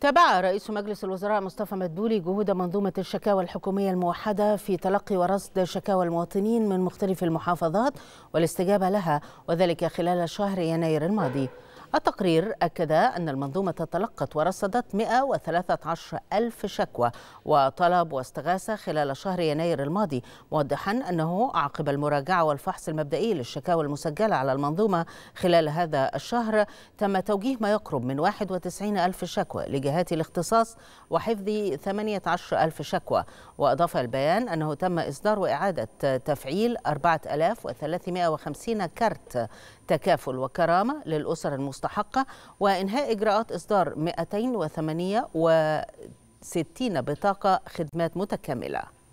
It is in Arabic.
تابع رئيس مجلس الوزراء مصطفى مدبولي جهود منظومة الشكاوى الحكومية الموحدة في تلقي ورصد شكاوى المواطنين من مختلف المحافظات والاستجابة لها وذلك خلال شهر يناير الماضي التقرير أكد أن المنظومة تلقت ورصدت 113 ألف شكوى وطلب واستغاثة خلال شهر يناير الماضي موضحا أنه عقب المراجعة والفحص المبدئي للشكاوى المسجلة على المنظومة خلال هذا الشهر تم توجيه ما يقرب من 91 ألف شكوى لجهات الاختصاص وحفظ 18 ألف شكوى وأضاف البيان أنه تم إصدار وإعادة تفعيل 4350 كارت تكافل وكرامة للأسر المستقبلية المستحقة وإنهاء إجراءات إصدار 268 بطاقة خدمات متكاملة